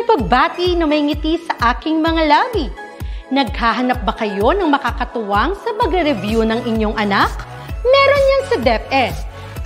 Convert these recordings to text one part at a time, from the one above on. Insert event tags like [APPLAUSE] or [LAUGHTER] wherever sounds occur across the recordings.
ng pagbati na may ngiti sa aking mga labi. Naghahanap ba kayo ng makakatuwang sa magre-review ng inyong anak? Meron yan sa DepEd.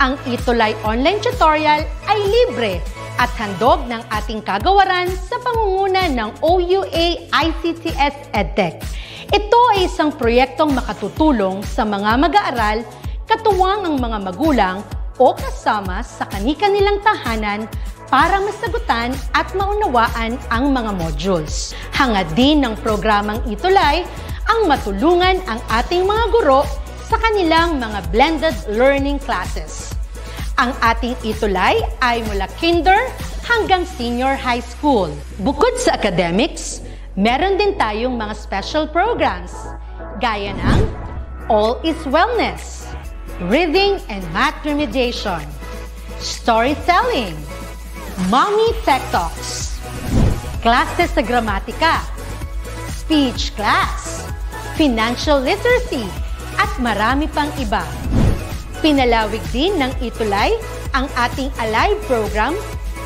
Ang Itulay Online Tutorial ay libre at handog ng ating kagawaran sa pangunguna ng OUA ICTS EdTech. Ito ay isang proyektong makatutulong sa mga mag-aaral, katuwang ang mga magulang o kasama sa kanilang tahanan para masagutan at maunawaan ang mga modules. Hangad din ng programang Itulay ang matulungan ang ating mga guro sa kanilang mga blended learning classes. Ang ating Itulay ay mula kinder hanggang senior high school. Bukod sa academics, meron din tayong mga special programs gaya ng All is Wellness, Reading and Math Remediation, Storytelling, Mommy Tech Talks. Classes sa gramatika, speech class, financial literacy, at marami pang iba. Pinalawig din ng Itulay ang ating Alive program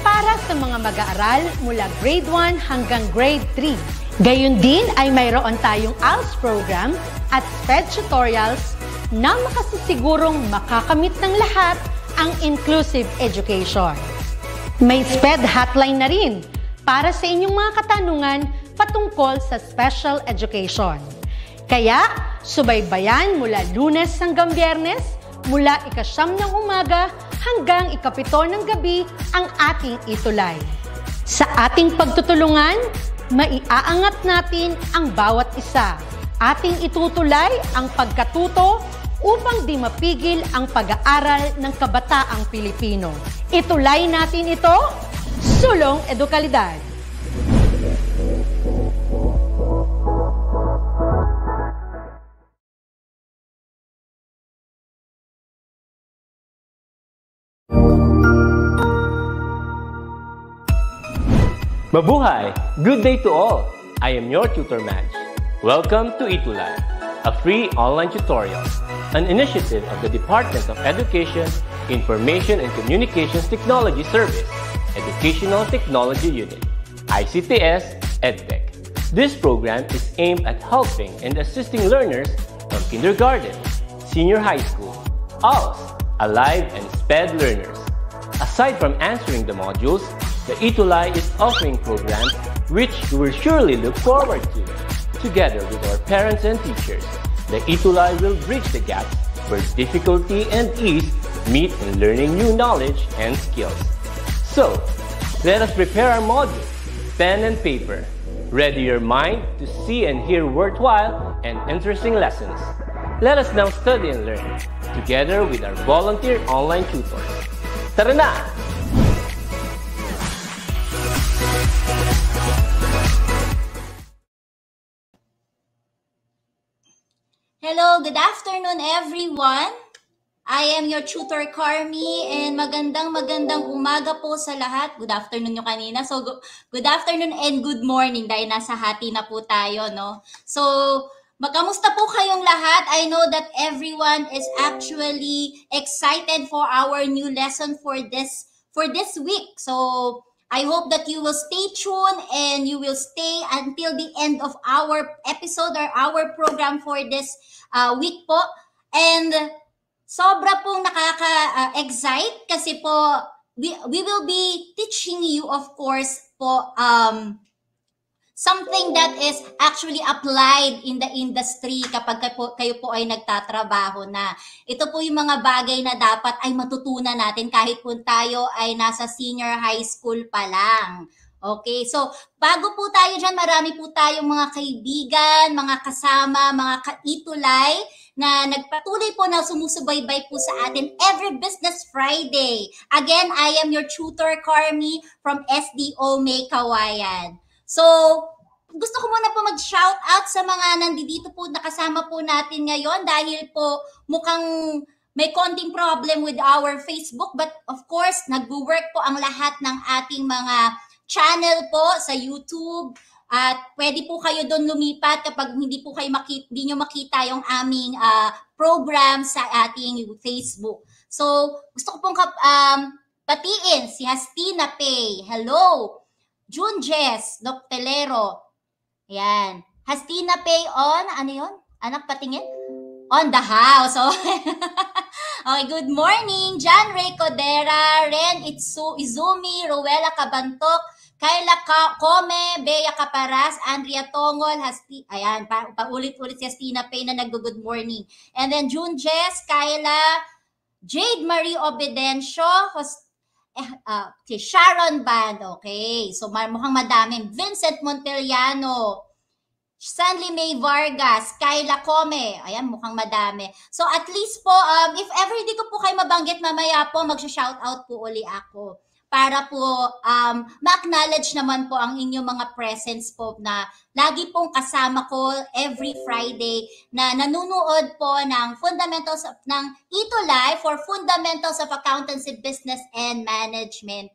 para sa mga mag-aaral mula grade 1 hanggang grade 3. Gayun din ay mayroon tayong ALS program at SPED tutorials na makasisigurong makakamit ng lahat ang inclusive education. May SPED hotline na rin para sa inyong mga katanungan patungkol sa special education. Kaya, subaybayan mula lunes hanggang biyernes, mula ikasyam ng umaga hanggang ikapito ng gabi ang ating itulay. Sa ating pagtutulungan, maiaangat natin ang bawat isa. Ating itutulay ang pagkatuto upang di mapigil ang pag-aaral ng kabataang Pilipino. Itulay natin ito, Sulong Edukalidad. Mabuhay! Good day to all! I am your tutor, Madge. Welcome to Itulay. a free online tutorial, an initiative of the Department of Education, Information and Communications Technology Service, Educational Technology Unit, ICTS EdTech. This program is aimed at helping and assisting learners from kindergarten, senior high school, ALS, Alive and SPED learners. Aside from answering the modules, the Itulai is offering programs which you will surely look forward to together with our parents and teachers, the Itulay will bridge the gap where difficulty and ease meet in learning new knowledge and skills. So, let us prepare our module, pen and paper. Ready your mind to see and hear worthwhile and interesting lessons. Let us now study and learn together with our volunteer online tutors. Tara na! Hello, good afternoon everyone. I am your tutor Carmi and magandang magandang umaga po sa lahat. Good afternoon nyo kanina. So good afternoon and good morning dahil nasa hati na po tayo, no? So Magkamusta po kayong lahat? I know that everyone is actually excited for our new lesson for this for this week. So I hope that you will stay tuned and you will stay until the end of our episode or our program for this uh, week po. And sobra pong nakaka-excite kasi po we, we will be teaching you of course po um, something that is actually applied in the industry kapag kayo po, ay nagtatrabaho na. Ito po yung mga bagay na dapat ay matutunan natin kahit po tayo ay nasa senior high school pa lang. Okay, so bago po tayo dyan, marami po tayong mga kaibigan, mga kasama, mga kaitulay na nagpatuloy po na sumusubaybay po sa atin every Business Friday. Again, I am your tutor, Carmi, from SDO May Kawayan. So, gusto ko muna po mag-shout out sa mga nandito po nakasama po natin ngayon dahil po mukhang may konting problem with our Facebook but of course, nag-work po ang lahat ng ating mga channel po sa YouTube. At pwede po kayo doon lumipat kapag hindi po kayo makita, hindi nyo makita yung aming uh, program sa ating Facebook. So, gusto ko pong kap, um, patiin si Hastina Pay. Hello! June Jess, Doctelero. Yan. Hastina Pay on, ano yon? Anak patingin? On the house. Oh. [LAUGHS] okay, good morning. John Ray Codera, Ren Itsu, Izumi, Rowella Cabantok, Kayla Come, Bea Caparas, Andrea Tongol, Hasti, ayan, pa, paulit-ulit si Hastina Pay na nag-good morning. And then June Jess, Kayla, Jade Marie Obedencio, host, eh, uh, si Sharon Band, okay. So mukhang madami. Vincent Monteliano, Stanley May Vargas, Kayla Come, ayan, mukhang madami. So at least po, um, if ever di ko po kayo mabanggit mamaya po, magsha-shoutout po uli ako para po um, ma-acknowledge naman po ang inyong mga presence po na lagi pong kasama ko every Friday na nanunood po ng fundamentals of, ng Ito Live for Fundamentals of Accountancy Business and Management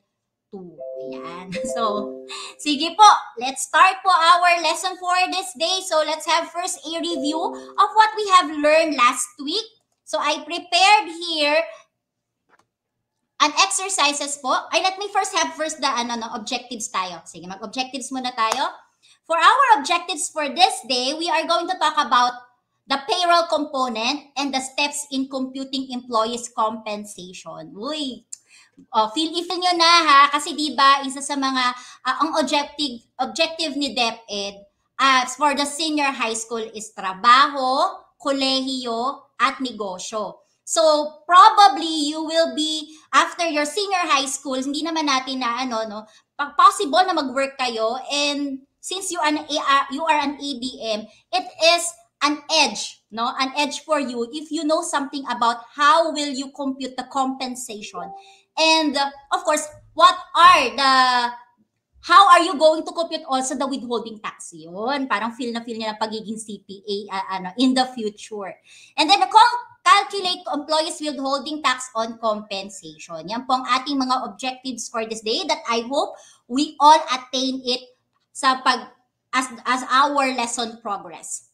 2. Ayan. [LAUGHS] So, sige po, let's start po our lesson for this day. So, let's have first a review of what we have learned last week. So, I prepared here and exercises po, ay let me first have first the ano, no, objectives tayo. Sige, mag-objectives muna tayo. For our objectives for this day, we are going to talk about the payroll component and the steps in computing employees' compensation. Uy, oh, feel ifil nyo na ha, kasi di ba isa sa mga, uh, ang objective, objective ni DepEd uh, for the senior high school is trabaho, kolehiyo, at negosyo. So, probably you will be, after your senior high school, hindi naman natin na ano, no, pag possible na mag-work kayo and since you are eh, ah, you are an ABM, it is an edge, no? An edge for you if you know something about how will you compute the compensation. And of course, what are the how are you going to compute also the withholding tax? Yun, parang feel na feel niya ng pagiging CPA uh, ah, ano, in the future. And then, kung calculate to employees withholding tax on compensation. Yan po ang ating mga objectives for this day that I hope we all attain it sa pag as, as our lesson progress.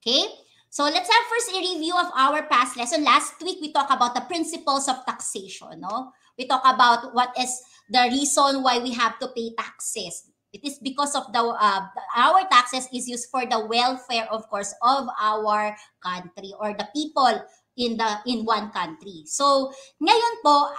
Okay? So let's have first a review of our past lesson. Last week we talked about the principles of taxation, no? We talk about what is the reason why we have to pay taxes. It is because of the uh, our taxes is used for the welfare, of course, of our country or the people in the in one country. So, ngayon po,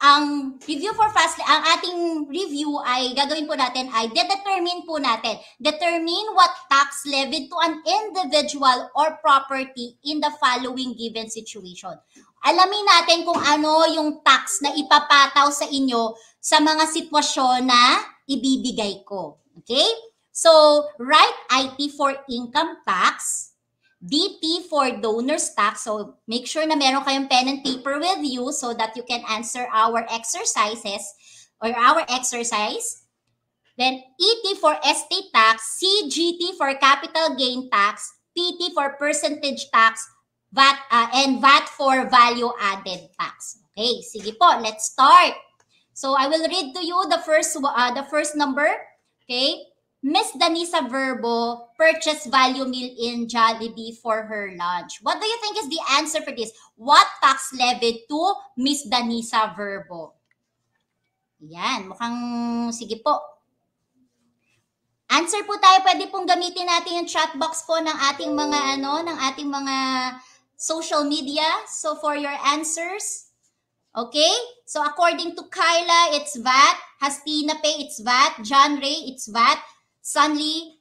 ang review for fast ang ating review ay gagawin po natin ay determine po natin determine what tax levied to an individual or property in the following given situation alamin natin kung ano yung tax na ipapataw sa inyo sa mga sitwasyon na ibibigay ko. Okay? So, write IT for income tax, DT for donor's tax. So, make sure na meron kayong pen and paper with you so that you can answer our exercises or our exercise. Then, ET for estate tax, CGT for capital gain tax, PT for percentage tax, VAT, uh, and VAT for value added tax. Okay, sige po, let's start. So I will read to you the first uh, the first number. Okay? Miss Danisa Verbo purchased value meal in Jollibee for her lunch. What do you think is the answer for this? What tax levied to Miss Danisa Verbo? Yan, mukhang sige po. Answer po tayo, pwede pong gamitin natin yung chat box po ng ating mga ano, ng ating mga social media. So for your answers, Okay? So according to Kyla, it's VAT. Hastina Pay, it's VAT. John Ray, it's VAT. Sunly,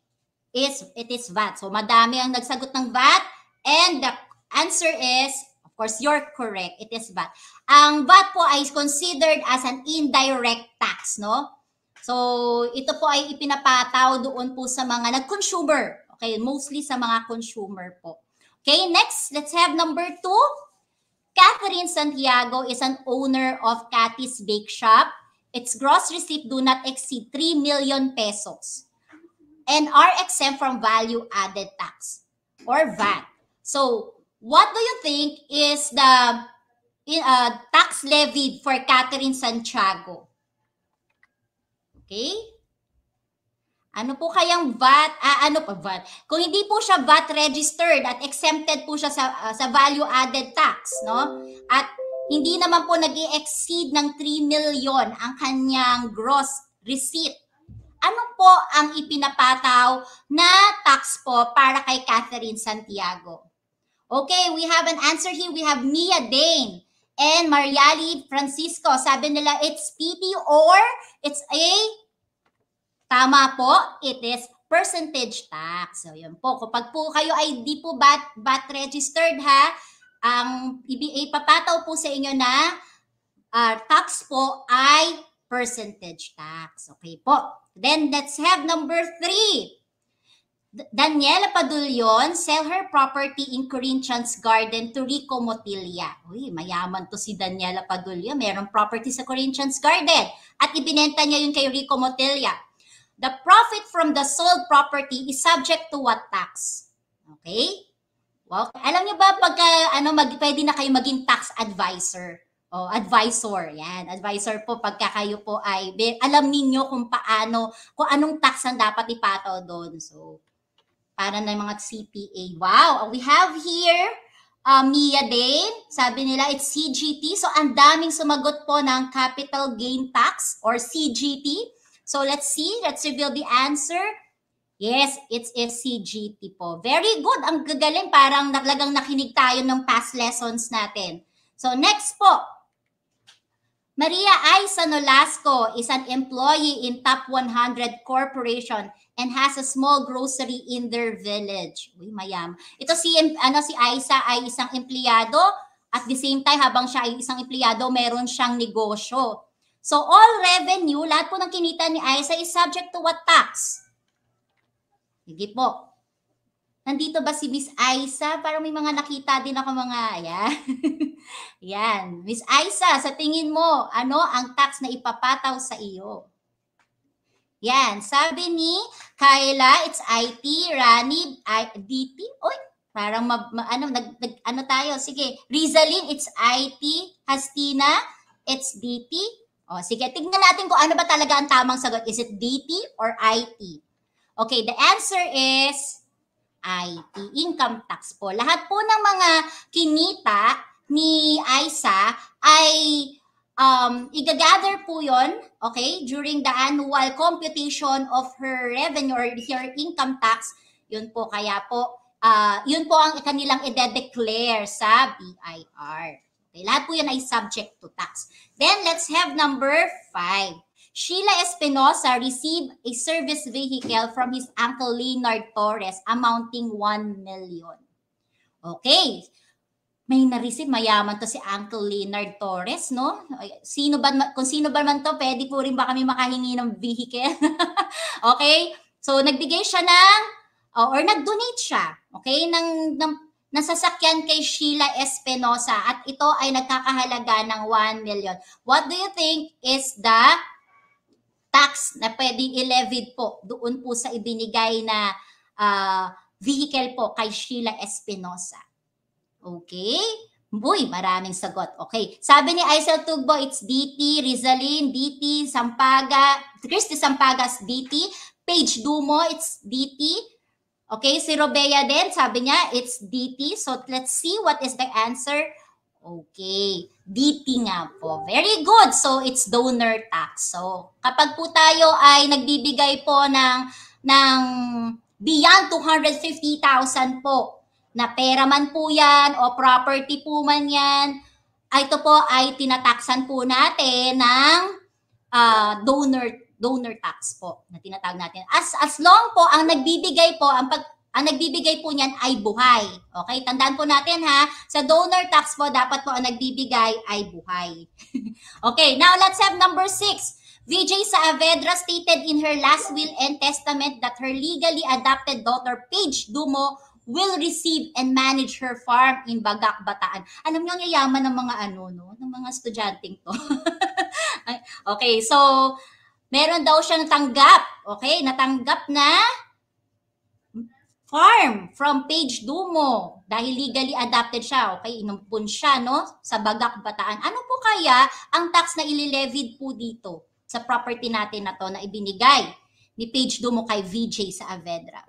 is, it is VAT. So madami ang nagsagot ng VAT. And the answer is, of course, you're correct. It is VAT. Ang VAT po ay considered as an indirect tax, no? So, ito po ay ipinapataw doon po sa mga nag-consumer. Okay, mostly sa mga consumer po. Okay, next, let's have number two. Catherine Santiago is an owner of Cathy's Bake Shop. Its gross receipt do not exceed 3 million pesos and are exempt from value added tax or VAT. So, what do you think is the uh, tax levied for Catherine Santiago? Okay? Ano po kayang VAT? Ah, ano pa VAT? Kung hindi po siya VAT registered at exempted po siya sa, uh, sa value added tax, no? At hindi naman po nag exceed ng 3 million ang kanyang gross receipt. Ano po ang ipinapataw na tax po para kay Catherine Santiago? Okay, we have an answer here. We have Mia Dane and Mariali Francisco. Sabi nila, it's PP or it's a Tama po, it is percentage tax. So yun po, kapag po kayo ay di po bat, bat registered ha, ang EBA papataw po sa inyo na uh, tax po ay percentage tax. Okay po. Then let's have number three. Daniela Padulion sell her property in Corinthians Garden to Rico Motilia. Uy, mayaman to si Daniela Padulion. Merong property sa Corinthians Garden. At ibinenta niya yun kay Rico Motilia the profit from the sold property is subject to what tax? Okay? Well, alam niyo ba pag uh, ano mag pwede na kayo maging tax advisor? O oh, advisor, yan. Advisor po pagka kayo po ay alam niyo kung paano, kung anong tax ang dapat ipataw doon. So, para na ng mga CPA. Wow, we have here uh, Mia Dane. Sabi nila, it's CGT. So, ang daming sumagot po ng capital gain tax or CGT. So let's see, let's reveal the answer. Yes, it's SCGT po. Very good. Ang gagaling. Parang naglagang nakinig tayo ng past lessons natin. So next po, Maria I. Sanolasco is an employee in top 100 corporation and has a small grocery in their village. Uy, mayam. Ito si ano si Aisa ay isang empleyado at the same time habang siya ay isang empleyado, meron siyang negosyo. So all revenue, lahat po ng kinita ni ISA is subject to what tax? Sige po. Nandito ba si Miss Isa? Parang may mga nakita din ako mga, ayan. [LAUGHS] yan. Miss Isa, sa tingin mo, ano ang tax na ipapataw sa iyo? Yan, sabi ni Kayla, it's IT, Rani, I, DT. Oy, parang ma, ma, ano, nag, nag, ano tayo? Sige, Rizaline, it's IT, Hastina, it's DT, Oh, sige, tignan natin kung ano ba talaga ang tamang sagot. Is it DT or IT? Okay, the answer is IT, income tax po. Lahat po ng mga kinita ni ISA ay um, igagather po yon okay, during the annual computation of her revenue or her income tax, yun po kaya po, uh, yun po ang kanilang i-declare sa BIR. Okay, lahat po yan ay subject to tax. Then, let's have number 5. Sheila Espinosa received a service vehicle from his uncle Leonard Torres amounting 1 million. Okay. May na-receive mayaman to si Uncle Leonard Torres, no? Sino ba kung sino ba man to, pwede po rin ba kami makahingi ng vehicle? [LAUGHS] okay? So nagbigay siya ng oh, or nag-donate siya, okay, ng ng nasasakyan kay Sheila Espinosa at ito ay nagkakahalaga ng 1 million. What do you think is the tax na pwedeng i-levied po doon po sa ibinigay na uh, vehicle po kay Sheila Espinosa? Okay? Boy, maraming sagot. Okay. Sabi ni Aisel Tugbo, it's DT, Rizalin, DT, Sampaga, Christy Sampaga's DT, Page Dumo, it's DT, Okay, si Robea din, sabi niya, it's DT. So, let's see what is the answer. Okay, DT nga po. Very good. So, it's donor tax. So, kapag po tayo ay nagbibigay po ng, ng beyond 250,000 po, na pera man po yan o property po man yan, ito po ay tinataksan po natin ng uh, donor donor tax po na tinatawag natin. As as long po ang nagbibigay po ang pag ang nagbibigay po niyan ay buhay. Okay? Tandaan po natin ha, sa donor tax po dapat po ang nagbibigay ay buhay. [LAUGHS] okay, now let's have number six. VJ Saavedra stated in her last will and testament that her legally adopted daughter Paige Dumo will receive and manage her farm in Bagak, Bataan. Alam niyo ang yayaman ng mga ano, no? Ng mga estudyanteng to. [LAUGHS] okay, so meron daw siyang tanggap, okay? Natanggap na farm from Page Dumo dahil legally adopted siya, okay? Inumpun siya, no? Sa Bagak, Bataan. Ano po kaya ang tax na ililevid po dito sa property natin na to na ibinigay ni Page Dumo kay VJ sa Avedra?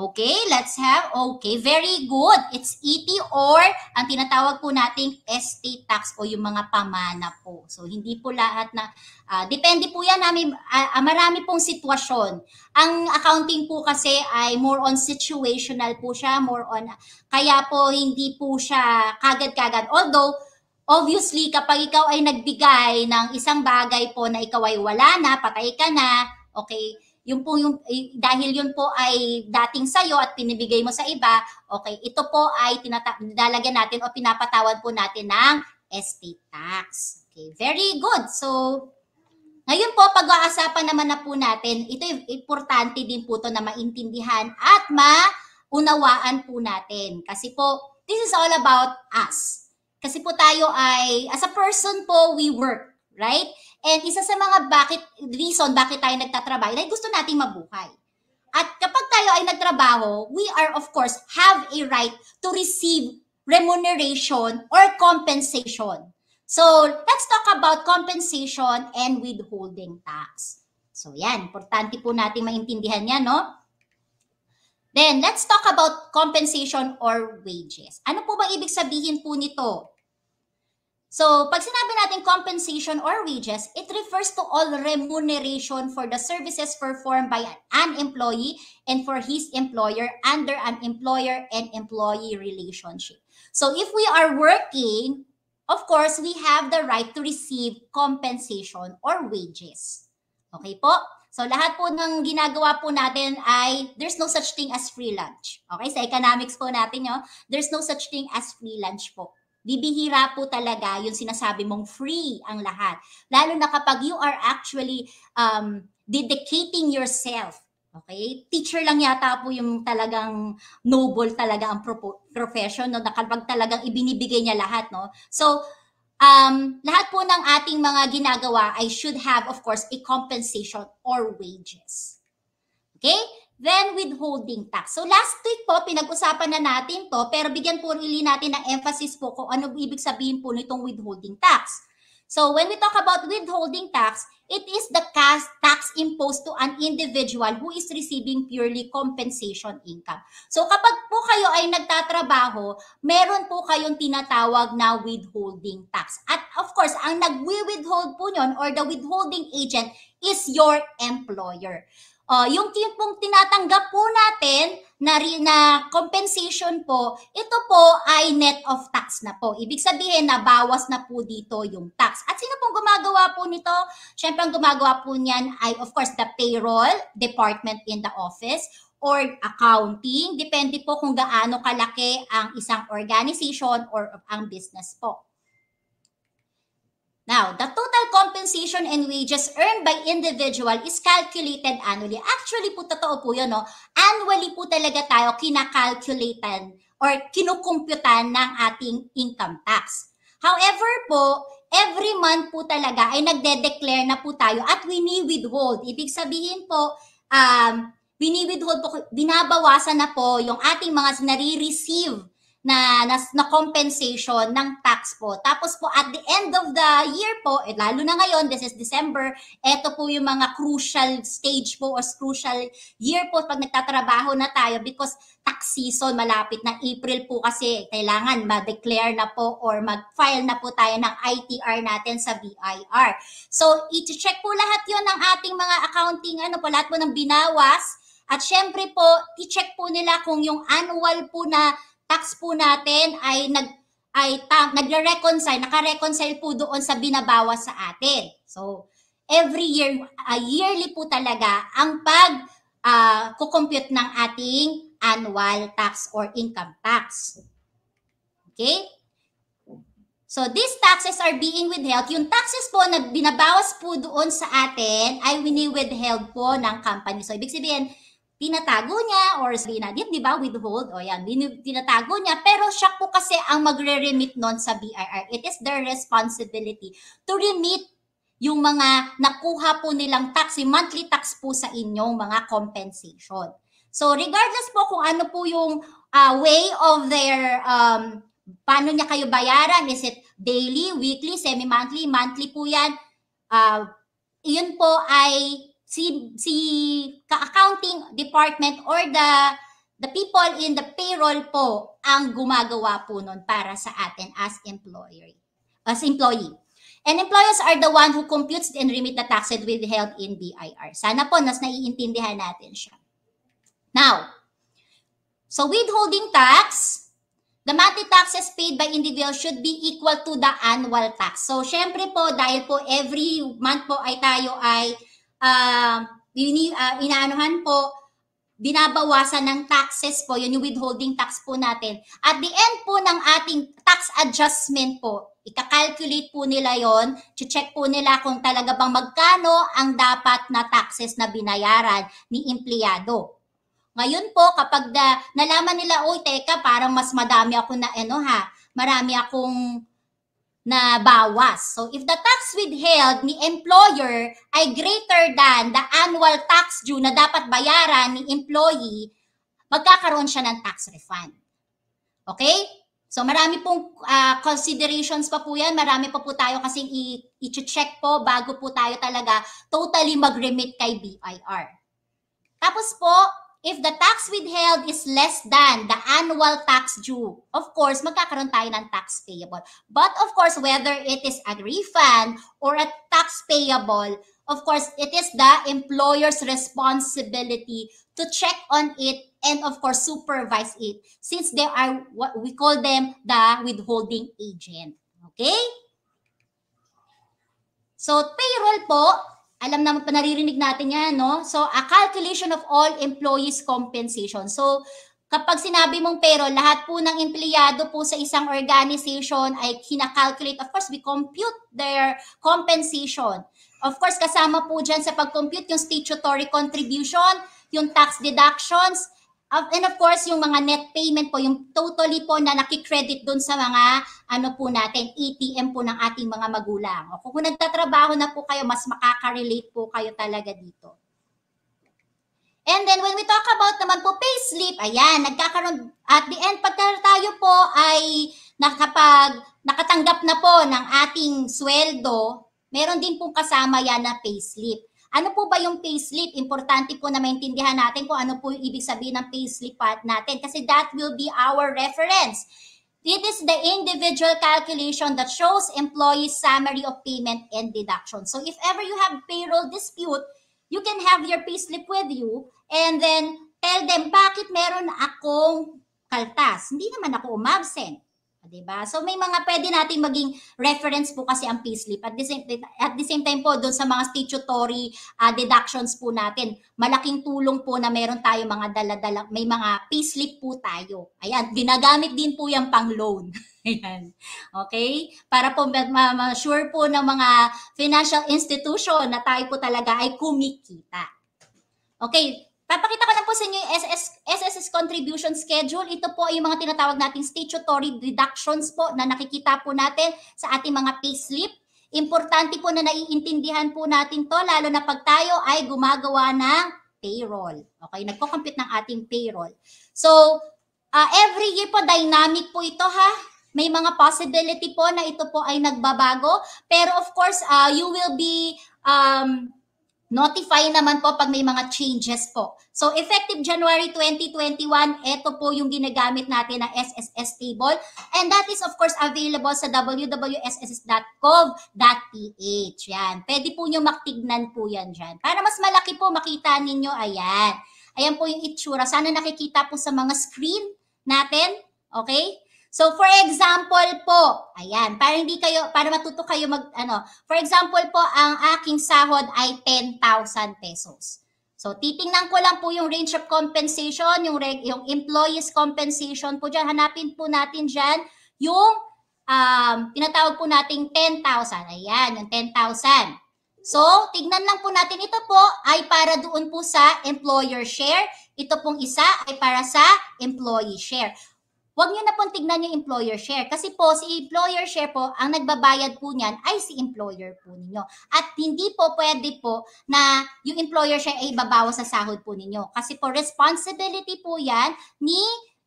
Okay, let's have, okay, very good. It's ET or ang tinatawag po nating estate tax o yung mga pamana po. So, hindi po lahat na, uh, depende po yan, namin, uh, ah, ah, marami pong sitwasyon. Ang accounting po kasi ay more on situational po siya, more on, kaya po hindi po siya kagad-kagad. Although, obviously, kapag ikaw ay nagbigay ng isang bagay po na ikaw ay wala na, patay ka na, okay, yung po yung eh, dahil yun po ay dating sa iyo at pinibigay mo sa iba, okay, ito po ay tinalagyan natin o pinapatawad po natin ng estate tax. Okay, very good. So ngayon po pag-uusapan naman na po natin, ito importante din po to na maintindihan at maunawaan po natin kasi po this is all about us. Kasi po tayo ay as a person po we work, right? And isa sa mga bakit, reason bakit tayo nagtatrabaho, dahil gusto nating mabuhay. At kapag tayo ay nagtrabaho, we are of course have a right to receive remuneration or compensation. So, let's talk about compensation and withholding tax. So, yan. Importante po natin maintindihan yan, no? Then, let's talk about compensation or wages. Ano po bang ibig sabihin po nito? So, pag sinabi natin compensation or wages, it refers to all remuneration for the services performed by an employee and for his employer under an employer and employee relationship. So, if we are working, of course, we have the right to receive compensation or wages. Okay po? So, lahat po ng ginagawa po natin ay there's no such thing as free lunch. Okay? Sa economics po natin, yo, there's no such thing as free lunch po. Bibihira po talaga yung sinasabi mong free ang lahat. Lalo na kapag you are actually um, dedicating yourself. Okay? Teacher lang yata po yung talagang noble talaga ang pro- profession, no? na kapag talagang ibinibigay niya lahat. No? So, um, lahat po ng ating mga ginagawa ay should have, of course, a compensation or wages. Okay? Then withholding tax. So last week po, pinag-usapan na natin to, pero bigyan po uli natin ng emphasis po kung ano ibig sabihin po nitong withholding tax. So when we talk about withholding tax, it is the cash tax imposed to an individual who is receiving purely compensation income. So kapag po kayo ay nagtatrabaho, meron po kayong tinatawag na withholding tax. At of course, ang nagwi-withhold po nyon or the withholding agent is your employer. Uh, yung tipong tinatanggap po natin na, na compensation po, ito po ay net of tax na po. Ibig sabihin na bawas na po dito yung tax. At sino pong gumagawa po nito? Siyempre ang gumagawa po niyan ay of course the payroll department in the office or accounting. Depende po kung gaano kalaki ang isang organization or ang business po. Now, the total compensation and wages earned by individual is calculated annually. Actually po, totoo po yun, no? Annually po talaga tayo kinakalculatan or kinukumputan ng ating income tax. However po, every month po talaga ay nagde-declare na po tayo at we need withhold Ibig sabihin po, um, wini-withhold po, binabawasan na po yung ating mga nare-receive na, na, na compensation ng tax po. Tapos po at the end of the year po, eh, lalo na ngayon, this is December, eto po yung mga crucial stage po or crucial year po pag nagtatrabaho na tayo because tax season malapit na April po kasi kailangan ma-declare na po or mag-file na po tayo ng ITR natin sa BIR. So, i-check po lahat yon ng ating mga accounting, ano po, lahat po ng binawas at syempre po, i-check po nila kung yung annual po na tax po natin ay nag ay tam, nagre-reconcile, naka-reconcile po doon sa binabawas sa atin. So, every year, uh, yearly po talaga ang pag uh, ah, compute ng ating annual tax or income tax. Okay? So these taxes are being withheld. Yung taxes po na binabawas po doon sa atin ay wini-withheld po ng company. So ibig sabihin, tinatago niya or na, di ba, withhold, o yan, tinatago niya, pero siya po kasi ang magre-remit nun sa BIR. It is their responsibility to remit yung mga nakuha po nilang tax, yung monthly tax po sa inyong mga compensation. So regardless po kung ano po yung uh, way of their, um, paano niya kayo bayaran, is it daily, weekly, semi-monthly, monthly po yan, uh, ah, iyon po ay si si accounting department or the the people in the payroll po ang gumagawa po noon para sa atin as employer as employee. And employers are the one who computes and remit the taxes withheld in BIR. Sana po nas naiintindihan natin siya. Now, so withholding tax, the monthly taxes paid by individual should be equal to the annual tax. So, syempre po, dahil po every month po ay tayo ay uh, ini, uh, inaanuhan po, binabawasan ng taxes po, yun yung withholding tax po natin. At the end po ng ating tax adjustment po, ikakalculate po nila yon, check po nila kung talaga bang magkano ang dapat na taxes na binayaran ni empleyado. Ngayon po, kapag da, nalaman nila, oy teka, parang mas madami ako na, ano ha, marami akong na bawas. So if the tax withheld ni employer ay greater than the annual tax due na dapat bayaran ni employee, magkakaroon siya ng tax refund. Okay? So marami pong uh, considerations pa po yan. Marami pa po tayo kasing i-check po bago po tayo talaga totally mag-remit kay BIR. Tapos po, if the tax withheld is less than the annual tax due, of course, magkakaroon tayo ng tax payable. But of course, whether it is a refund or a tax payable, of course, it is the employer's responsibility to check on it and of course supervise it since they are what we call them the withholding agent. Okay? So, payroll po, alam naman pa naririnig natin yan, no? So, a calculation of all employees' compensation. So, kapag sinabi mong pero, lahat po ng empleyado po sa isang organization ay kinakalculate. Of course, we compute their compensation. Of course, kasama po dyan sa pag-compute yung statutory contribution, yung tax deductions, And of course, yung mga net payment po, yung totally po na nakikredit doon sa mga ano po natin, ATM po ng ating mga magulang. O kung nagtatrabaho na po kayo, mas makaka-relate po kayo talaga dito. And then when we talk about naman po payslip, ayan, nagkakaroon, at the end, pag tayo po ay nakapag, nakatanggap na po ng ating sweldo, meron din pong kasama yan na payslip. Ano po ba yung payslip? Importante po na maintindihan natin kung ano po yung ibig sabihin ng payslip natin kasi that will be our reference. It is the individual calculation that shows employee's summary of payment and deduction. So if ever you have payroll dispute, you can have your payslip with you and then tell them, bakit meron akong kaltas? Hindi naman ako umabsent. 'di ba? So may mga pwede nating maging reference po kasi ang payslip. At the same at the same time po doon sa mga statutory uh, deductions po natin, malaking tulong po na meron tayo mga dala-dala, may mga payslip po tayo. Ayan, binagamit din po 'yang pang loan. [LAUGHS] Ayan. Okay? Para po ma-sure po ng mga financial institution na tayo po talaga ay kumikita. Okay, Papakita ko lang po sa inyo yung SS, SSS contribution schedule. Ito po ay yung mga tinatawag nating statutory deductions po na nakikita po natin sa ating mga payslip. Importante po na naiintindihan po natin to lalo na pag tayo ay gumagawa ng payroll. Okay, nagko-compute ng ating payroll. So, uh, every year po dynamic po ito ha. May mga possibility po na ito po ay nagbabago. Pero of course, uh, you will be um, Notify naman po pag may mga changes po. So effective January 2021, ito po yung ginagamit natin na SSS table. And that is of course available sa www.sss.gov.ph. Yan. Pwede po nyo maktignan po yan dyan. Para mas malaki po makita ninyo, ayan. Ayan po yung itsura. Sana nakikita po sa mga screen natin. Okay? So for example po, ayan, para hindi kayo para matuto kayo mag ano, for example po, ang aking sahod ay 10,000 pesos. So titingnan ko lang po yung range of compensation, yung yung employees compensation po diyan. Hanapin po natin diyan yung um, tinatawag po nating 10,000. Ayan, yung 10,000. So, tignan lang po natin ito po ay para doon po sa employer share. Ito pong isa ay para sa employee share. Huwag niyo na pong tignan yung employer share. Kasi po, si employer share po, ang nagbabayad po niyan ay si employer po ninyo. At hindi po pwede po na yung employer share ay babawas sa sahod po ninyo. Kasi po, responsibility po yan ni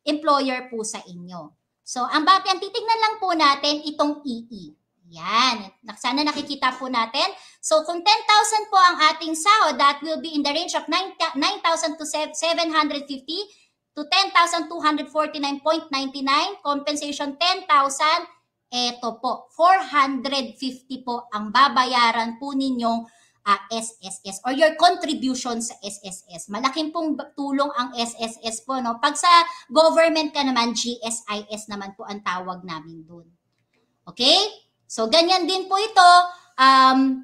employer po sa inyo. So, ang bakit, ang titignan lang po natin itong EE. E. Yan. Sana nakikita po natin. So kung 10,000 po ang ating sahod, that will be in the range of 9,000 to 750 to 10,249.99, compensation 10,000, eto po, 450 po ang babayaran po ninyong uh, ah, SSS or your contribution sa SSS. Malaking pong tulong ang SSS po. No? Pag sa government ka naman, GSIS naman po ang tawag namin doon. Okay? So, ganyan din po ito. Um,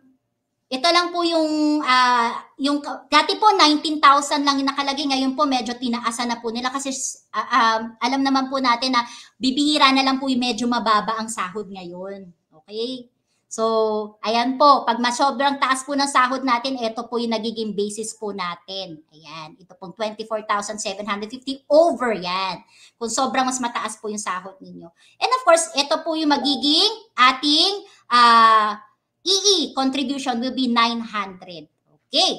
ito lang po yung, uh, yung dati po 19,000 lang nakalagay. Ngayon po medyo tinaasan na po nila kasi uh, um, alam naman po natin na bibihira na lang po yung medyo mababa ang sahod ngayon. Okay? So, ayan po, pag mas sobrang taas po ng sahod natin, ito po yung nagiging basis po natin. Ayan, ito pong 24,750 over yan. Kung sobrang mas mataas po yung sahod ninyo. And of course, ito po yung magiging ating uh, EE e, contribution will be 900. Okay.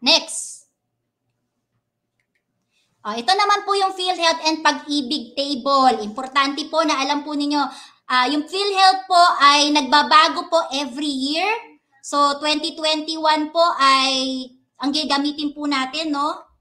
Next. Uh, ito naman po yung PhilHealth and Pag-ibig Table. Importante po na alam po ninyo, uh, yung PhilHealth po ay nagbabago po every year. So 2021 po ay ang gagamitin po natin, no?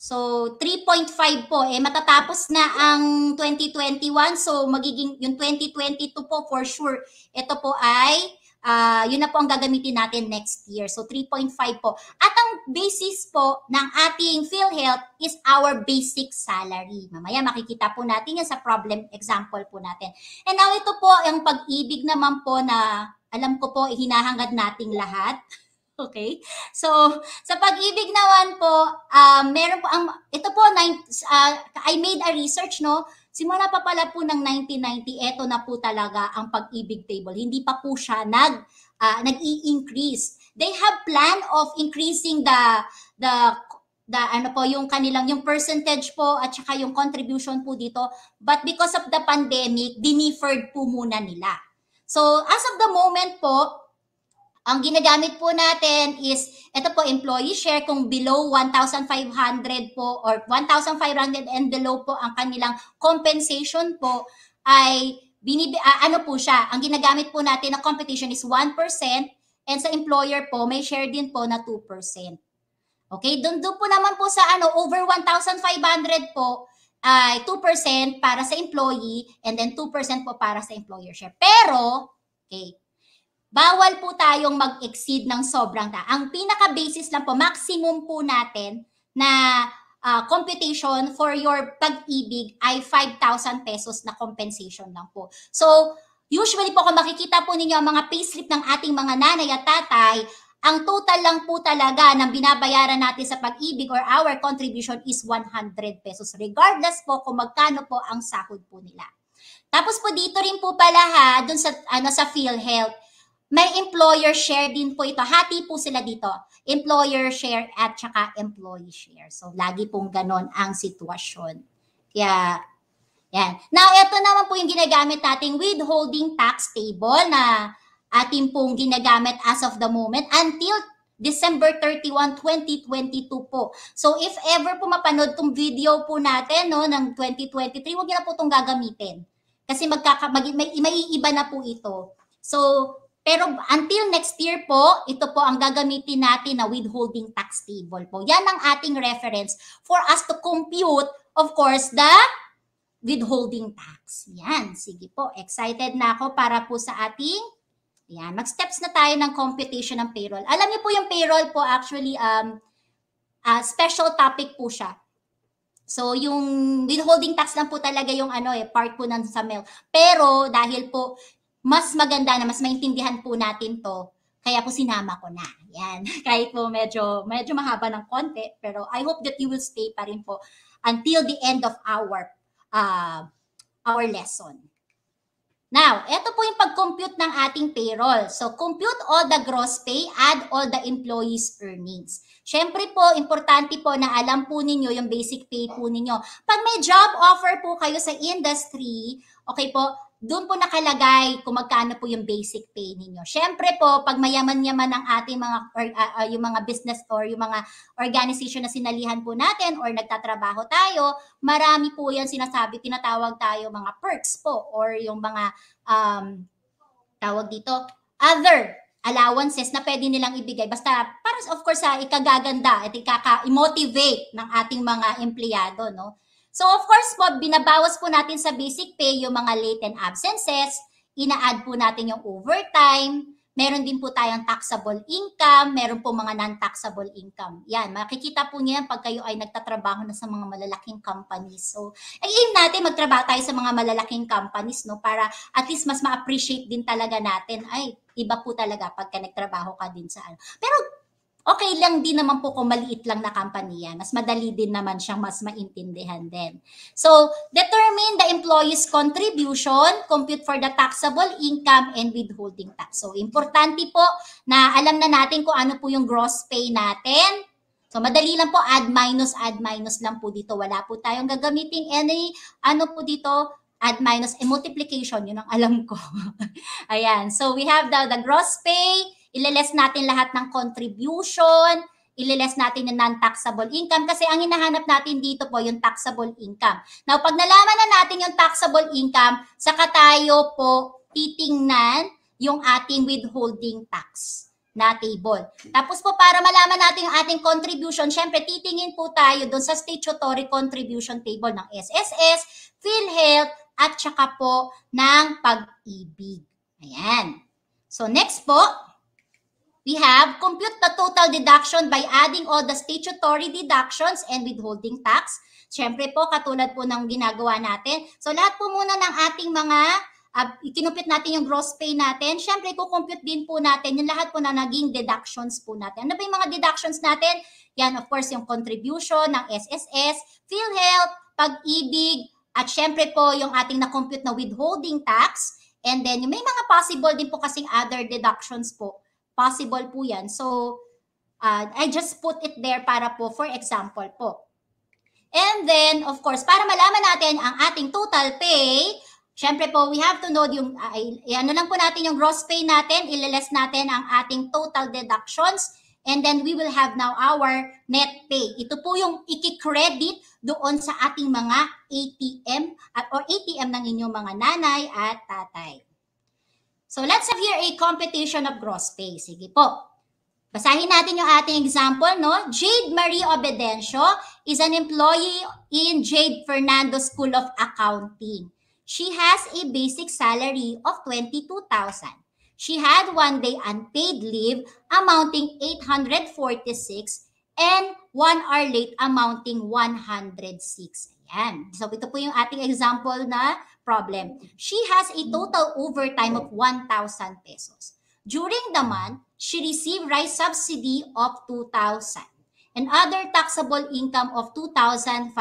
So, 3.5 po. Eh, matatapos na ang 2021. So, magiging yung 2022 po for sure. Ito po ay, uh, yun na po ang gagamitin natin next year. So, 3.5 po. At ang basis po ng ating PhilHealth is our basic salary. Mamaya makikita po natin yan sa problem example po natin. And now, ito po ang pag-ibig naman po na alam ko po, eh, hinahangad nating lahat. [LAUGHS] Okay? So, sa pag-ibig naman po, uh, meron po ang, ito po, nine, uh, I made a research, no? Simula pa pala po ng 1990, ito na po talaga ang pag-ibig table. Hindi pa po siya nag, uh, nag-i-increase. They have plan of increasing the, the the ano po yung kanilang yung percentage po at saka yung contribution po dito but because of the pandemic diniferred po muna nila so as of the moment po ang ginagamit po natin is, ito po, employee share kung below 1,500 po or 1,500 and below po ang kanilang compensation po ay binib uh, ah, ano po siya, ang ginagamit po natin na competition is 1% and sa employer po may share din po na 2%. Okay, doon doon po naman po sa ano over 1,500 po ay uh, 2% para sa employee and then 2% po para sa employer share. Pero okay, bawal po tayong mag-exceed ng sobrang ta. Ang pinaka-basis lang po, maximum po natin na uh, computation for your pag-ibig ay 5,000 pesos na compensation lang po. So, usually po kung makikita po ninyo ang mga payslip ng ating mga nanay at tatay, ang total lang po talaga ng binabayaran natin sa pag-ibig or our contribution is 100 pesos regardless po kung magkano po ang sahod po nila. Tapos po dito rin po pala ha, dun sa, ano, sa PhilHealth, may employer share din po ito. Hati po sila dito. Employer share at saka employee share. So, lagi pong ganon ang sitwasyon. Kaya, yan. Now, ito naman po yung ginagamit nating withholding tax table na atin pong ginagamit as of the moment until December 31, 2022 po. So if ever po mapanood tong video po natin no, ng 2023, huwag niyo na po itong gagamitin. Kasi magkaka, mag, may, may iiba na po ito. So pero until next year po, ito po ang gagamitin natin na withholding tax table po. Yan ang ating reference for us to compute, of course, the withholding tax. Yan, sige po. Excited na ako para po sa ating yan, mag-steps na tayo ng computation ng payroll. Alam niyo po yung payroll po actually um uh, special topic po siya. So yung withholding tax lang po talaga yung ano eh part po ng SAMEL. Pero dahil po mas maganda na mas maintindihan po natin to. Kaya po sinama ko na. Yan. [LAUGHS] Kahit po medyo, medyo mahaba ng konti. Pero I hope that you will stay pa rin po until the end of our uh, our lesson. Now, ito po yung pag-compute ng ating payroll. So, compute all the gross pay, add all the employees' earnings. Siyempre po, importante po na alam po ninyo yung basic pay po ninyo. Pag may job offer po kayo sa industry, okay po, doon po nakalagay kung magkano po yung basic pay ninyo. Siyempre po, pag mayaman-yaman ang ating mga or, uh, uh, yung mga business or yung mga organization na sinalihan po natin or nagtatrabaho tayo, marami po 'yan sinasabi, tinatawag tayo mga perks po or yung mga um, tawag dito, other allowances na pwede nilang ibigay. Basta para of course sa ah, ikagaganda at ikaka-motivate ng ating mga empleyado, no? So of course po, binabawas po natin sa basic pay yung mga latent absences, ina-add po natin yung overtime, meron din po tayong taxable income, meron po mga non-taxable income. Yan, makikita po niyan pag kayo ay nagtatrabaho na sa mga malalaking companies. So, aim natin magtrabaho tayo sa mga malalaking companies, no? Para at least mas ma-appreciate din talaga natin, ay, iba po talaga pagka nagtrabaho ka din sa ano. Pero okay lang din naman po kung maliit lang na kampanya. Mas madali din naman siyang mas maintindihan din. So, determine the employee's contribution, compute for the taxable income and withholding tax. So, importante po na alam na natin kung ano po yung gross pay natin, So madali lang po add minus add minus lang po dito. Wala po tayong gagamitin any ano po dito add minus and eh, multiplication yun ang alam ko. [LAUGHS] Ayan. So we have the, the gross pay Ileles natin lahat ng contribution, ileles natin yung non-taxable income kasi ang hinahanap natin dito po yung taxable income. Now, pag nalaman na natin yung taxable income, saka tayo po titingnan yung ating withholding tax na table. Tapos po para malaman natin yung ating contribution, syempre titingin po tayo doon sa statutory contribution table ng SSS, PhilHealth, at saka po ng pag-ibig. Ayan. So next po, We have compute the total deduction by adding all the statutory deductions and withholding tax. Siyempre po, katulad po ng ginagawa natin. So lahat po muna ng ating mga uh, ah, kinumpit natin yung gross pay natin. Siyempre, compute din po natin yung lahat po na naging deductions po natin. Ano ba yung mga deductions natin? Yan, of course, yung contribution ng SSS, PhilHealth, Pag-ibig, at syempre po yung ating na-compute na withholding tax. And then, may mga possible din po kasing other deductions po Possible po yan. So, uh, I just put it there para po, for example po. And then, of course, para malaman natin ang ating total pay, syempre po, we have to know yung, uh, ano lang po natin yung gross pay natin, ililes natin ang ating total deductions, and then we will have now our net pay. Ito po yung ikikredit doon sa ating mga ATM at, uh, or ATM ng inyong mga nanay at tatay. So let's have here a computation of gross pay. Sige po. Basahin natin yung ating example, no? Jade Marie Obedencio is an employee in Jade Fernando School of Accounting. She has a basic salary of 22,000. She had one day unpaid leave amounting 846 and one hour late amounting 106. Ayan. So ito po yung ating example na problem. She has a total overtime of 1,000 pesos. During the month, she received rice subsidy of 2,000 and other taxable income of 2,500.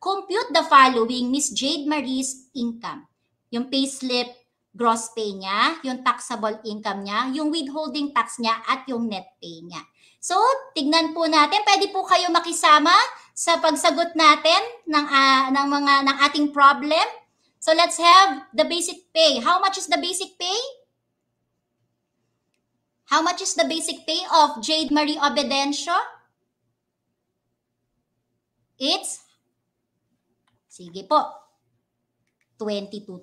Compute the following Miss Jade Marie's income. Yung payslip, gross pay niya, yung taxable income niya, yung withholding tax niya, at yung net pay niya. So, tignan po natin. Pwede po kayo makisama sa pagsagot natin ng uh, ng mga ng ating problem. So let's have the basic pay. How much is the basic pay? How much is the basic pay of Jade Marie Obedencio? It's Sige po. 22,000.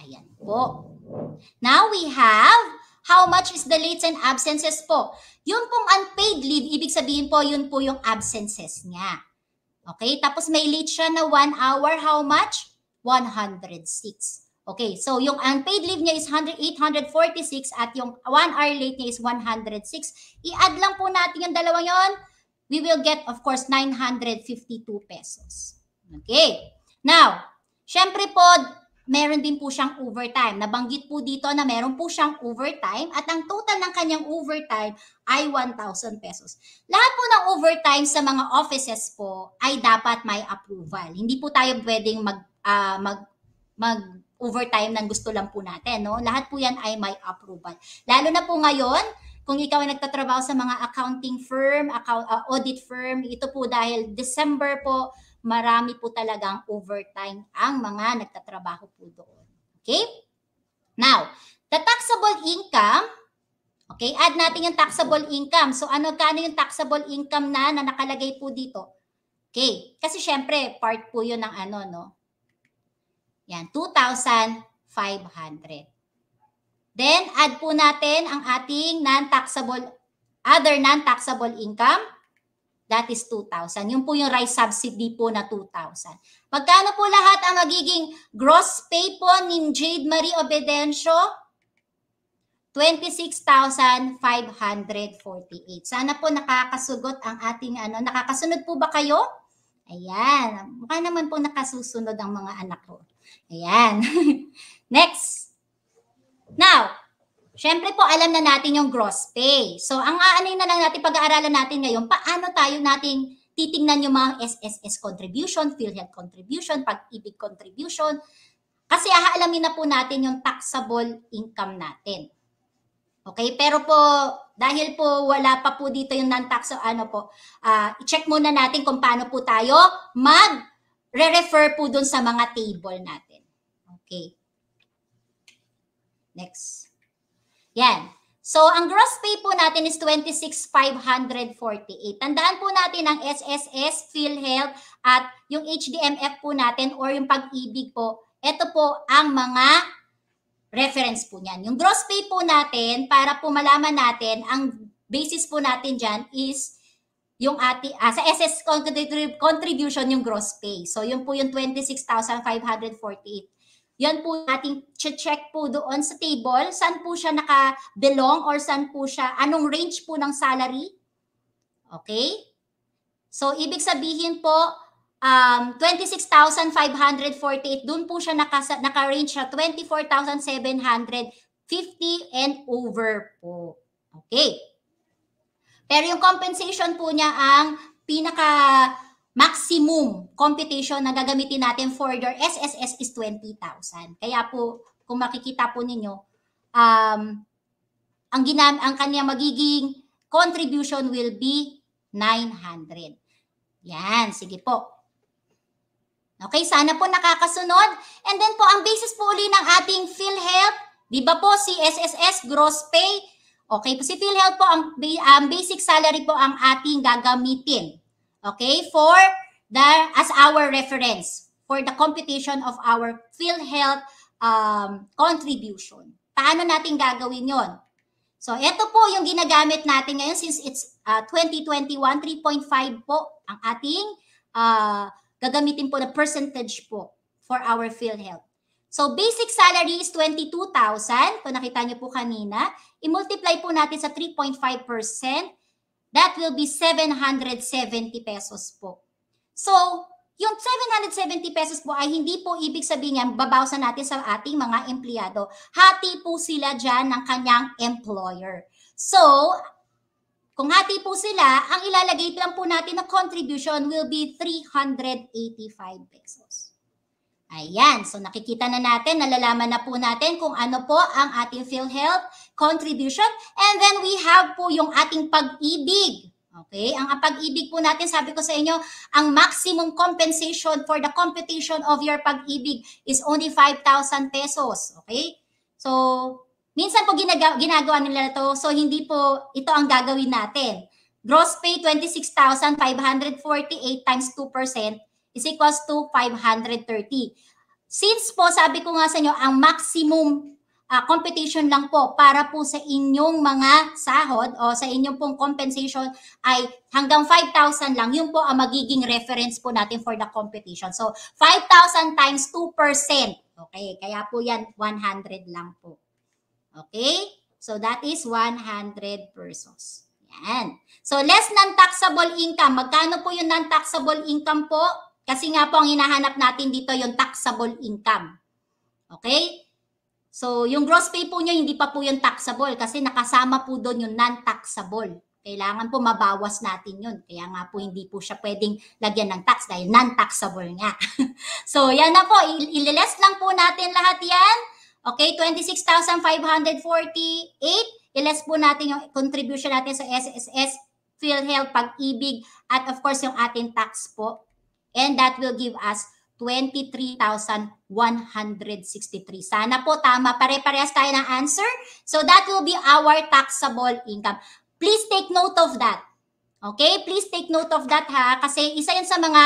Ayan po. Now we have how much is the late and absences po. Yun pong unpaid leave, ibig sabihin po, yun po yung absences niya. Okay, tapos may late siya na 1 hour, how much? 106. Okay, so yung unpaid leave niya is 100, 846 at yung 1 hour late niya is 106. I-add lang po natin yung dalawa yon. We will get, of course, 952 pesos. Okay. Now, syempre po, meron din po siyang overtime. Nabanggit po dito na meron po siyang overtime at ang total ng kanyang overtime ay 1,000 pesos. Lahat po ng overtime sa mga offices po ay dapat may approval. Hindi po tayo pwedeng mag uh, mag mag overtime ng gusto lang po natin, no? Lahat po 'yan ay may approval. Lalo na po ngayon, kung ikaw ay nagtatrabaho sa mga accounting firm, account, uh, audit firm, ito po dahil December po marami po talagang overtime ang mga nagtatrabaho po doon. Okay? Now, the taxable income, okay, add natin yung taxable income. So ano kano yung taxable income na, na nakalagay po dito? Okay, kasi syempre part po yun ng ano, no? Yan, 2,500. Then, add po natin ang ating non-taxable, other non-taxable income. That is 2,000. Yun po yung rice subsidy po na 2,000. Magkano po lahat ang magiging gross pay po ni Jade Marie Obedencio? 26,548. Sana po nakakasugot ang ating ano. Nakakasunod po ba kayo? Ayan. Mukha naman po nakasusunod ang mga anak ko. Ayan. [LAUGHS] Next. Now, Siyempre po, alam na natin yung gross pay. So, ang aanin na lang natin, pag-aaralan natin ngayon, paano tayo nating titingnan yung mga SSS contribution, PhilHealth contribution, pag-ibig contribution. Kasi aalamin na po natin yung taxable income natin. Okay, pero po dahil po wala pa po dito yung non-tax ano po, uh, i-check muna natin kung paano po tayo mag refer po dun sa mga table natin. Okay. Next. Yan. So, ang gross pay po natin is 26,548. Tandaan po natin ang SSS, PhilHealth, at yung HDMF po natin or yung pag-ibig po. Ito po ang mga reference po niyan. Yung gross pay po natin, para po malaman natin, ang basis po natin dyan is yung ati, ah, sa SS contribution yung gross pay. So, yun po yung 26,548. Yan po ating check po doon sa table, saan po siya naka-belong or saan po siya, anong range po ng salary. Okay? So, ibig sabihin po, um, 26,548, doon po siya naka, naka-range siya, 24,750 and over po. Okay? Pero yung compensation po niya ang pinaka maximum computation na gagamitin natin for your SSS is 20,000. Kaya po, kung makikita po ninyo, um, ang, ginam ang kanya magiging contribution will be 900. Yan, sige po. Okay, sana po nakakasunod. And then po, ang basis po uli ng ating PhilHealth, di ba po, si SSS, gross pay. Okay po, si PhilHealth po, ang, ang basic salary po ang ating gagamitin. Okay? For the, as our reference for the computation of our PhilHealth um, contribution. Paano natin gagawin yon? So, ito po yung ginagamit natin ngayon since it's uh, 2021, 3.5 po ang ating uh, gagamitin po na percentage po for our PhilHealth. So, basic salary is 22,000. Kung nakita niyo po kanina, i-multiply po natin sa 3.5%. That will be 770 pesos po. So, yung 770 pesos po ay hindi po ibig sabihin yan, babawasan natin sa ating mga empleyado. Hati po sila dyan ng kanyang employer. So, kung hati po sila, ang ilalagay lang po natin na contribution will be 385 pesos. Ayan, so nakikita na natin, nalalaman na po natin kung ano po ang ating PhilHealth contribution. And then we have po yung ating pag-ibig. Okay? Ang pag-ibig po natin, sabi ko sa inyo, ang maximum compensation for the computation of your pag-ibig is only 5,000 pesos. Okay? So, minsan po ginagawa, ginagawa nila to. So, hindi po ito ang gagawin natin. Gross pay 26,548 times 2% is equals to 530. Since po, sabi ko nga sa inyo, ang maximum uh, competition lang po para po sa inyong mga sahod o sa inyong pong compensation ay hanggang 5,000 lang. Yun po ang magiging reference po natin for the competition. So, 5,000 times 2%. Okay, kaya po yan 100 lang po. Okay? So, that is 100 pesos. Yan. So, less non-taxable income. Magkano po yung non-taxable income po? Kasi nga po ang hinahanap natin dito yung taxable income. Okay? So, yung gross pay po niya, hindi pa po yung taxable kasi nakasama po doon yung non-taxable. Kailangan po mabawas natin yun. Kaya nga po hindi po siya pwedeng lagyan ng tax dahil non-taxable nga. [LAUGHS] so, yan na po. Ililest lang po natin lahat yan. Okay, 26,548. Ilest po natin yung contribution natin sa SSS, PhilHealth, Pag-ibig, at of course yung ating tax po. And that will give us 23,163. Sana po tama. Pare-parehas tayo ng answer. So that will be our taxable income. Please take note of that. Okay? Please take note of that ha. Kasi isa yan sa mga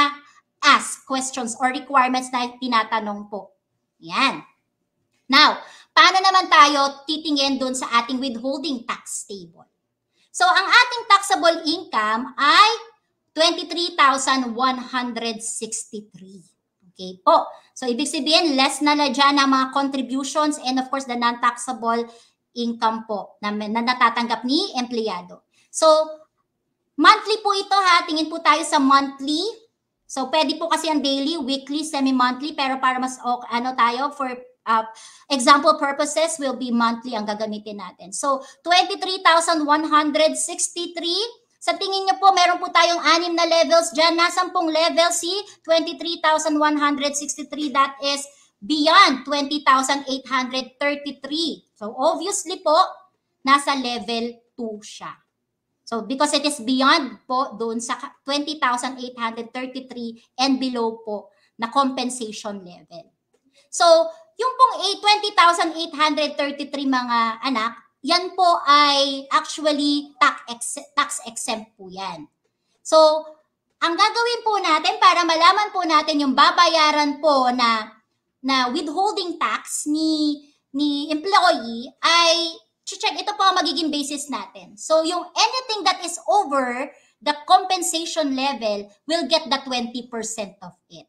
ask questions or requirements na tinatanong po. Yan. Now, paano naman tayo titingin doon sa ating withholding tax table? So, ang ating taxable income ay 23,163 po. So, ibig sabihin, less na na dyan ang mga contributions and of course, the non-taxable income po na, na natatanggap ni empleyado. So, monthly po ito ha. Tingin po tayo sa monthly. So, pwede po kasi ang daily, weekly, semi-monthly. Pero para mas ok, ano tayo, for uh, example purposes will be monthly ang gagamitin natin. So, 23,163 sa tingin niyo po, meron po tayong anim na levels dyan. Nasaan pong level si 23,163 that is beyond 20,833. So obviously po, nasa level 2 siya. So because it is beyond po doon sa 20,833 and below po na compensation level. So yung pong 20,833 mga anak, yan po ay actually tax, ex- tax exempt po yan. So, ang gagawin po natin para malaman po natin yung babayaran po na na withholding tax ni ni employee ay check ito po ang magiging basis natin. So yung anything that is over the compensation level will get the 20% of it.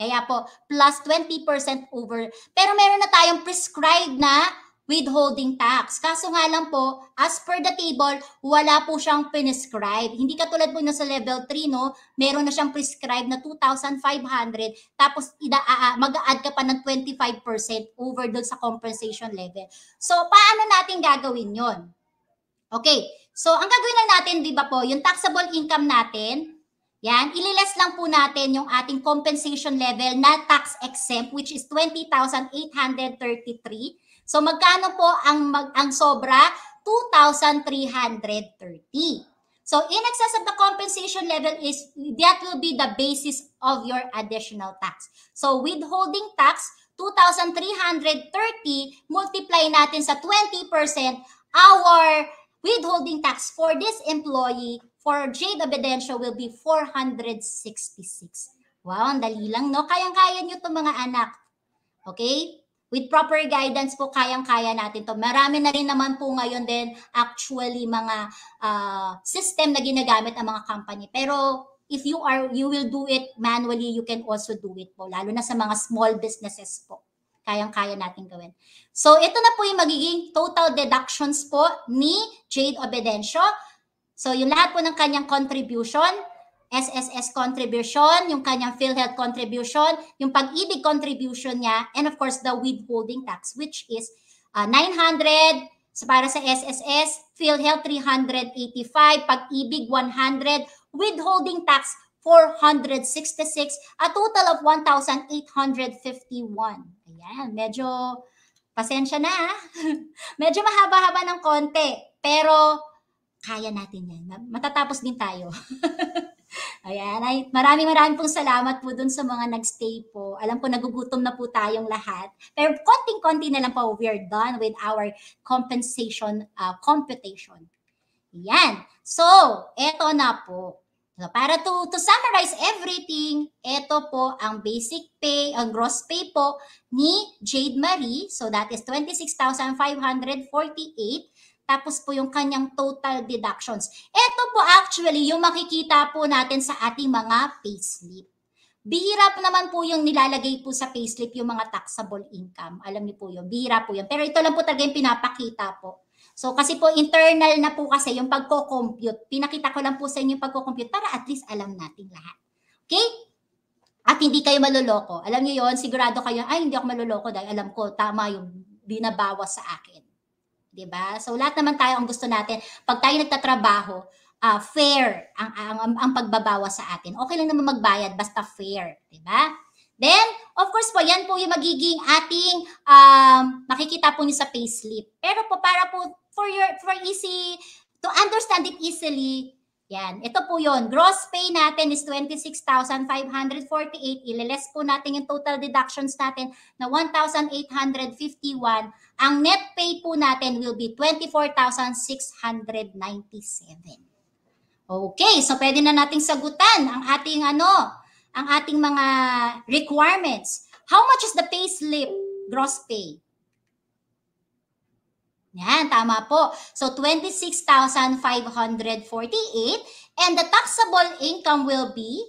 Kaya po, plus 20% over. Pero meron na tayong prescribed na withholding tax. Kaso nga lang po, as per the table, wala po siyang prescribed. Hindi katulad po na sa level 3, no? Meron na siyang prescribed na 2,500 tapos ida mag-a-add ka pa ng 25% over doon sa compensation level. So, paano natin gagawin yon? Okay. So, ang gagawin lang natin, di ba po, yung taxable income natin, yan, ililes lang po natin yung ating compensation level na tax exempt which is 20,833 So magkano po ang mag, ang sobra? 2,330. So in excess of the compensation level is that will be the basis of your additional tax. So withholding tax 2,330 multiply natin sa 20% our withholding tax for this employee for Jade Abedencio will be 466. Wow, ang dali lang, no? Kayang-kaya nyo to mga anak. Okay? With proper guidance po, kayang-kaya natin to. Marami na rin naman po ngayon din actually mga uh, system na ginagamit ang mga company. Pero if you are you will do it manually, you can also do it po. Lalo na sa mga small businesses po. Kayang-kaya natin gawin. So ito na po yung magiging total deductions po ni Jade Obedencio. So yung lahat po ng kanyang contribution, SSS contribution, yung kanyang PhilHealth contribution, yung pag-ibig contribution niya, and of course the withholding tax which is uh, 900 para sa SSS, PhilHealth 385, pag-ibig 100, withholding tax 466, a total of 1,851. Ayan, medyo pasensya na. Ah. [LAUGHS] medyo mahaba-haba ng konti, pero kaya natin yan. Matatapos din tayo. [LAUGHS] Ayan. Ay, maraming maraming pong salamat po dun sa mga nagstay po. Alam po nagugutom na po tayong lahat. Pero konting-konti na lang po we are done with our compensation uh, computation. Yan. So, eto na po. So, para to, to summarize everything, eto po ang basic pay, ang gross pay po ni Jade Marie. So, that is 26,548 tapos po yung kanyang total deductions. Ito po actually yung makikita po natin sa ating mga payslip. Bihira po naman po yung nilalagay po sa payslip yung mga taxable income. Alam niyo po yun, bihira po yun. Pero ito lang po talaga yung pinapakita po. So kasi po internal na po kasi yung pagko-compute. Pinakita ko lang po sa inyo yung pagko-compute para at least alam natin lahat. Okay? At hindi kayo maluloko. Alam niyo yon sigurado kayo, ay hindi ako maluloko dahil alam ko tama yung binabawas sa akin. 'di ba? So lahat naman tayo ang gusto natin pag tayo nagtatrabaho, uh, fair ang, ang ang, ang pagbabawas sa atin. Okay lang naman magbayad basta fair, 'di ba? Then, of course po, yan po yung magiging ating um, makikita po niyo sa payslip. Pero po para po for your for easy to understand it easily, yan. Ito po yon Gross pay natin is 26,548. Ileless po natin yung total deductions natin na 1,851. Ang net pay po natin will be 24,697. Okay, so pwede na nating sagutan ang ating ano, ang ating mga requirements. How much is the pay slip? Gross pay. Yan, tama po. So 26,548 and the taxable income will be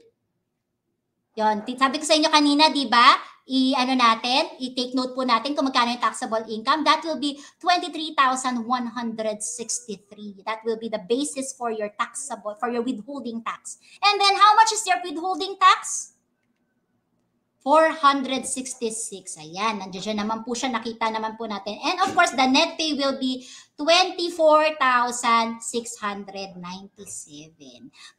Yon, sabi ko sa inyo kanina, 'di ba? I ano natin, i-take note po natin kung magkano yung taxable income. That will be 23,163. That will be the basis for your taxable for your withholding tax. And then how much is your withholding tax? 466. Ayan, nandiyan siya naman po siya. Nakita naman po natin. And of course, the net pay will be 24,697.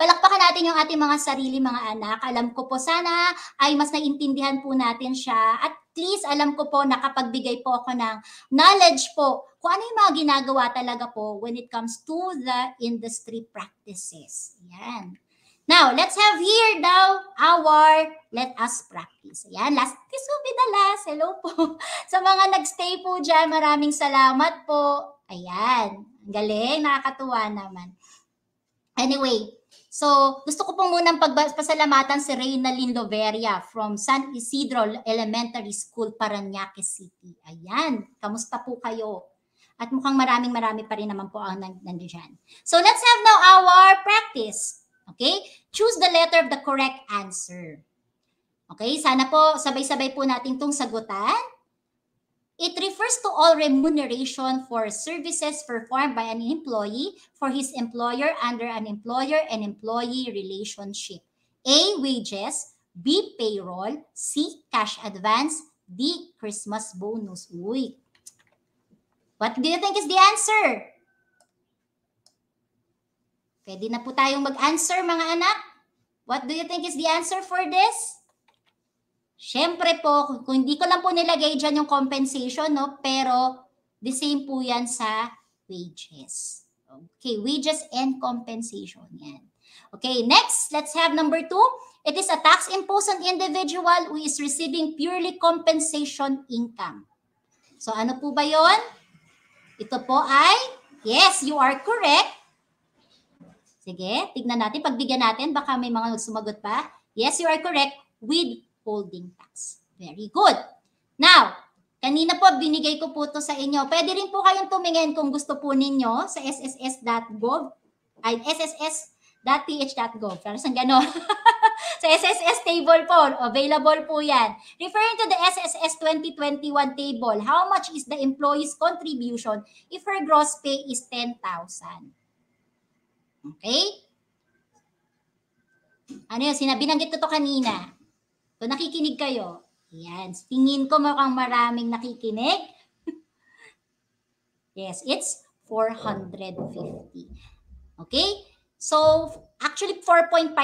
Palakpakan natin yung ating mga sarili, mga anak. Alam ko po sana ay mas naintindihan po natin siya. At least alam ko po, nakapagbigay po ako ng knowledge po kung ano yung mga ginagawa talaga po when it comes to the industry practices. Ayan. Now, let's have here now our let us practice. Ayan, last, this will be the last. Hello po. [LAUGHS] Sa mga nagstay po dyan, maraming salamat po. Ayan, ang galing, nakakatuwa naman. Anyway, so gusto ko pong munang pagpasalamatan si Reina Lindoveria from San Isidro Elementary School, Paranaque City. Ayan, kamusta po kayo? At mukhang maraming marami pa rin naman po ang nandiyan. So let's have now our practice. Okay? Choose the letter of the correct answer. Okay? Sana po sabay-sabay po natin itong sagutan. It refers to all remuneration for services performed by an employee for his employer under an employer and employee relationship. A. Wages. B. Payroll. C. Cash advance. D. Christmas bonus. Uy. What do you think is the answer? Pwede na po tayong mag-answer mga anak. What do you think is the answer for this? Siyempre po, kung hindi ko lang po nilagay dyan yung compensation, no? pero the same po yan sa wages. Okay, wages and compensation. Yan. Okay, next, let's have number two. It is a tax imposed on individual who is receiving purely compensation income. So ano po ba yon? Ito po ay, yes, you are correct. Sige, tignan natin. Pagbigyan natin, baka may mga sumagot pa. Yes, you are correct. Withholding tax. Very good. Now, kanina po binigay ko po to sa inyo. Pwede rin po kayong tumingin kung gusto po ninyo sa sss.gov ay sss.ph.gov. Para [LAUGHS] sa gano'n. sa SSS table po, available po yan. Referring to the SSS 2021 table, how much is the employee's contribution if her gross pay is 10,000? Okay? Ano yun? Sinabinanggit ko to kanina. So, nakikinig kayo, yan. Tingin ko mukhang maraming nakikinig. [LAUGHS] yes, it's 450. Okay? So, actually 4.5%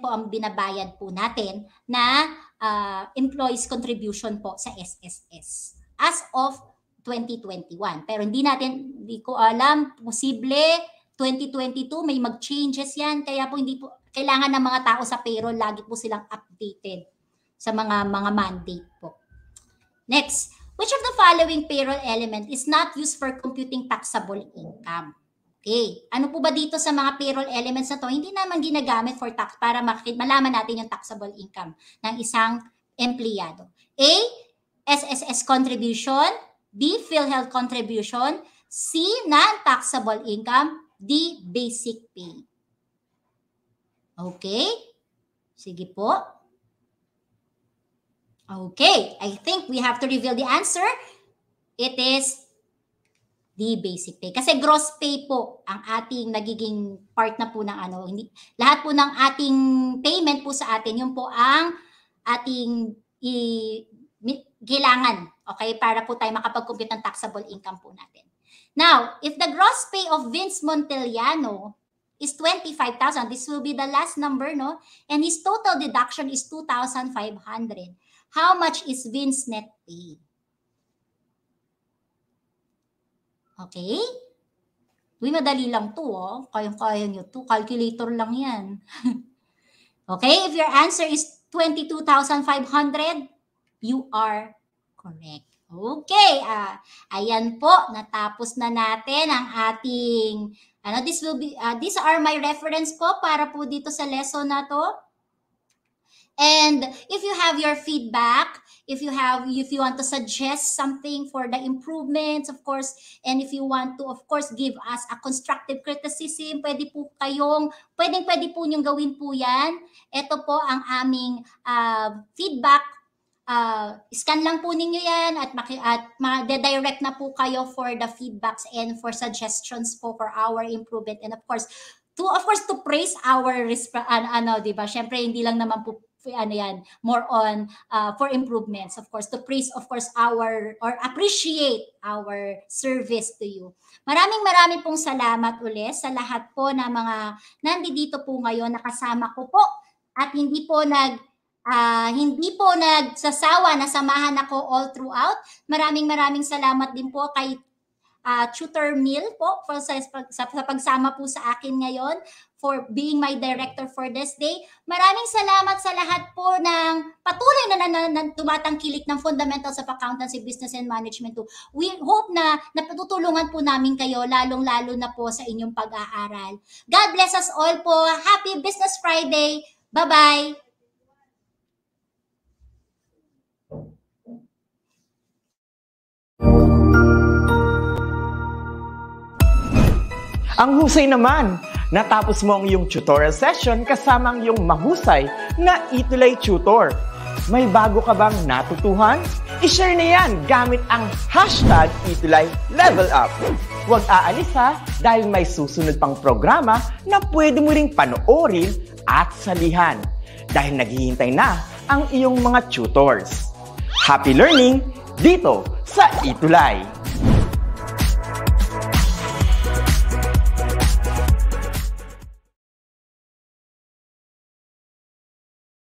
po ang binabayad po natin na uh, employees contribution po sa SSS as of 2021. Pero hindi natin, hindi ko alam, posible 2022 may mag-changes yan kaya po hindi po kailangan ng mga tao sa payroll lagi po silang updated sa mga mga mandate po. Next, which of the following payroll element is not used for computing taxable income? Okay, ano po ba dito sa mga payroll elements na to? Hindi naman ginagamit for tax para malaman natin yung taxable income ng isang empleyado. A, SSS contribution, B, PhilHealth contribution, C, non-taxable income, the basic pay. Okay? Sige po. Okay, I think we have to reveal the answer. It is the basic pay. Kasi gross pay po ang ating nagiging part na po ng ano. Hindi, lahat po ng ating payment po sa atin, yun po ang ating i, kailangan. Okay? Para po tayo makapag-compute ng taxable income po natin. Now, if the gross pay of Vince Montelliano is 25,000, this will be the last number, no? And his total deduction is 2,500. How much is Vince's net pay? Okay? Uy, madali lang to, oh. Kayang-kaya nyo to. Calculator lang yan. [LAUGHS] okay? If your answer is 22,500, you are correct. Okay, ah, ayan po, natapos na natin ang ating, ano, this will be, uh, these are my reference po para po dito sa lesson na to. And if you have your feedback, if you have if you want to suggest something for the improvements of course and if you want to of course give us a constructive criticism pwede po kayong pwedeng pwede po niyong gawin po yan ito po ang aming uh, feedback uh, scan lang po ninyo yan at, maki- at ma-direct na po kayo for the feedbacks and for suggestions po for our improvement. And of course, to of course to praise our resp- uh, ano 'di ba? Syempre hindi lang naman po ano yan, more on uh, for improvements of course to praise of course our or appreciate our service to you. Maraming maraming pong salamat uli sa lahat po na mga nandito po ngayon nakasama ko po at hindi po nag Uh, hindi po nagsasawa na samahan ako all throughout. Maraming maraming salamat din po kay uh, Tutor Mill po for sa, sa, sa pagsama po sa akin ngayon for being my director for this day. Maraming salamat sa lahat po ng patuloy na, na, na, na tumatangkilik ng fundamentals of accountancy, business and management too. We hope na natutulungan po namin kayo lalong-lalo na po sa inyong pag-aaral. God bless us all po. Happy Business Friday. Bye-bye. Ang husay naman, natapos mo ang iyong tutorial session kasama ang iyong mahusay na Itulay Tutor. May bago ka bang natutuhan? I-share na yan gamit ang hashtag Itulay Level Up. Huwag aalis ha dahil may susunod pang programa na pwede mo ring panoorin at salihan dahil naghihintay na ang iyong mga tutors. Happy learning dito sa Itulay!